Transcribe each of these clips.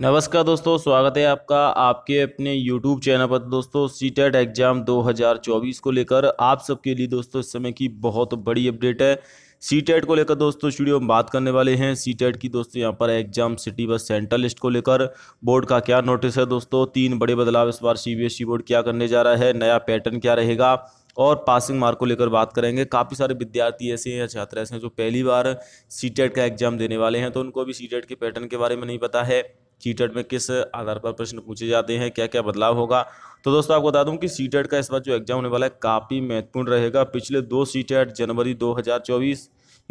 नमस्कार दोस्तों स्वागत है आपका आपके अपने YouTube चैनल पर दोस्तों सी टेट एग्ज़ाम 2024 को लेकर आप सबके लिए दोस्तों इस समय की बहुत बड़ी अपडेट है सी टेट e को लेकर दोस्तों स्टूडियो में बात करने वाले हैं सी टेट e की दोस्तों यहाँ पर एग्जाम सिटी बस सेंट्रल लिस्ट को लेकर बोर्ड का क्या नोटिस है दोस्तों तीन बड़े बदलाव इस बार सी बोर्ड e क्या करने जा रहा है नया पैटर्न क्या रहेगा और पासिंग मार्क को लेकर बात करेंगे काफ़ी सारे विद्यार्थी ऐसे हैं या छात्र ऐसे हैं जो पहली बार सी टेट का एग्ज़ाम देने वाले हैं तो उनको भी सी टेट के पैटर्न के बारे में नहीं पता है सीटेट में किस आधार पर प्रश्न पूछे जाते हैं क्या क्या बदलाव होगा तो दोस्तों आपको बता दूं कि सीटेट का इस बार जो एग्जाम होने वाला है काफ़ी महत्वपूर्ण रहेगा पिछले दो सीटेट जनवरी 2024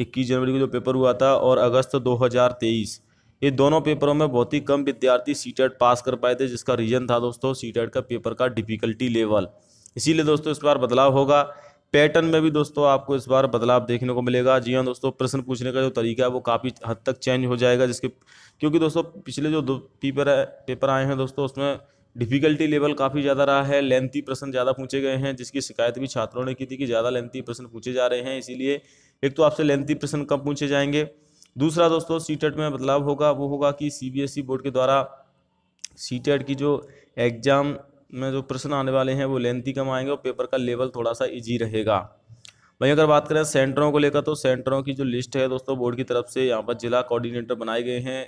21 जनवरी को जो पेपर हुआ था और अगस्त 2023 ये दोनों पेपरों में बहुत ही कम विद्यार्थी सीटेट पास कर पाए थे जिसका रीज़न था दोस्तों सीटेट का पेपर का डिफिकल्टी लेवल इसीलिए दोस्तों इस बार बदलाव होगा पैटर्न में भी दोस्तों आपको इस बार बदलाव देखने को मिलेगा जी हाँ दोस्तों प्रश्न पूछने का जो तरीका है वो काफ़ी हद तक चेंज हो जाएगा जिसके क्योंकि दोस्तों पिछले जो दो पेपर है पेपर आए हैं दोस्तों उसमें डिफ़िकल्टी लेवल काफ़ी ज़्यादा रहा है लेंथी प्रश्न ज़्यादा पूछे गए हैं जिसकी शिकायत भी छात्रों ने की थी कि ज़्यादा लेंथी प्रश्न पूछे जा रहे हैं इसीलिए एक तो आपसे लेंथी प्रश्न कम पूछे जाएंगे दूसरा दोस्तों सी e में बदलाव होगा वो होगा कि सी बोर्ड e के द्वारा सी e की जो एग्ज़ाम में जो प्रश्न आने वाले हैं वो लेंथी कम आएंगे और पेपर का लेवल थोड़ा सा ईजी रहेगा वहीं अगर बात करें सेंटरों को लेकर तो सेंटरों की जो लिस्ट है दोस्तों बोर्ड की तरफ से यहाँ पर जिला कोऑर्डिनेटर बनाए गए हैं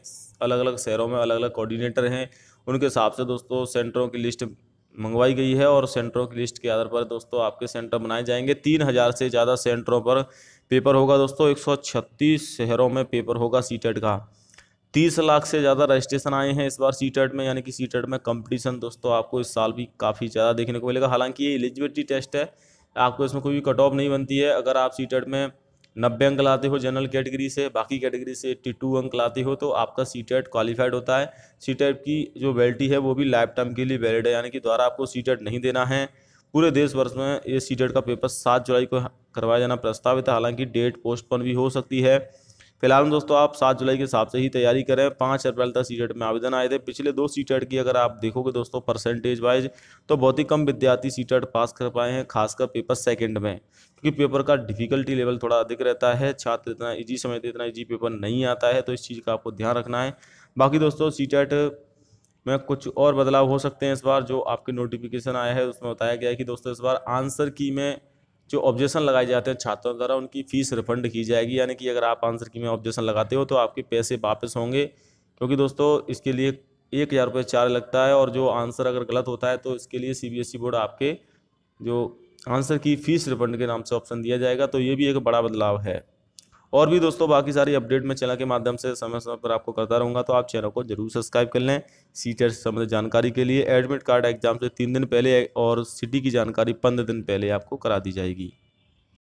अलग अलग शहरों में अलग अलग कोऑर्डिनेटर हैं उनके हिसाब से दोस्तों सेंटरों की लिस्ट मंगवाई गई है और सेंटरों की लिस्ट के आधार पर दोस्तों आपके सेंटर बनाए जाएंगे तीन हज़ार से ज़्यादा सेंटरों पर पेपर होगा दोस्तों एक शहरों में पेपर होगा सी का तीस लाख से ज़्यादा रजिस्ट्रेशन आए हैं इस बार सी टेट e में यानी कि सी टेट e में कंपटीशन दोस्तों आपको इस साल भी काफ़ी ज़्यादा देखने को मिलेगा हालांकि ये एलिजिबिलिटी टेस्ट है आपको इसमें कोई भी कट ऑफ नहीं बनती है अगर आप सी टेट e में नब्बे अंक लाते हो जनरल कैटेगरी से बाकी कैटेगरी से एट्टी टू अंक लाते हो तो आपका सी टेट क्वालिफाइड होता है सी टेट की जो वैल्टी है वो भी लाइफ टाइम के लिए वैलिड है यानी कि द्वारा आपको सी टेट नहीं देना है पूरे देश भर में ये सी टेट का पेपर सात जुलाई को करवाया जाना प्रस्तावित है हालांकि डेट पोस्टपोन भी हो सकती है फिलहाल में दोस्तों आप सात जुलाई के हिसाब से ही तैयारी करें पाँच अप्रैल तक सी में आवेदन आए थे पिछले दो सी की अगर आप देखोगे दोस्तों परसेंटेज वाइज तो बहुत ही कम विद्यार्थी सी पास कर पाए हैं खासकर पेपर सेकेंड में क्योंकि पेपर का डिफिकल्टी लेवल थोड़ा अधिक रहता है छात्र इतना ईजी समझते इतना ईजी पेपर नहीं आता है तो इस चीज़ का आपको ध्यान रखना है बाकी दोस्तों सी में कुछ और बदलाव हो सकते हैं इस बार जो आपके नोटिफिकेशन आया है उसमें बताया गया है कि दोस्तों इस बार आंसर की में जो ऑब्जेक्शन लगाए जाते हैं छात्रों द्वारा उनकी फ़ीस रिफंड की जाएगी यानी कि अगर आप आंसर की में ऑब्जेक्शन लगाते हो तो आपके पैसे वापस होंगे क्योंकि दोस्तों इसके लिए एक हज़ार रुपये चार्ज लगता है और जो आंसर अगर गलत होता है तो इसके लिए सीबीएसई e बोर्ड आपके जो आंसर की फ़ीस रिफंड के नाम से ऑप्शन दिया जाएगा तो ये भी एक बड़ा बदलाव है और भी दोस्तों बाकी सारी अपडेट मैं चैनल के माध्यम से समय समय पर आपको करता रहूँगा तो आप चैनल को जरूर सब्सक्राइब कर लें सीटर से संबंधित जानकारी के लिए एडमिट कार्ड एग्जाम से तीन दिन पहले और सिटी की जानकारी पंद्रह दिन पहले आपको करा दी जाएगी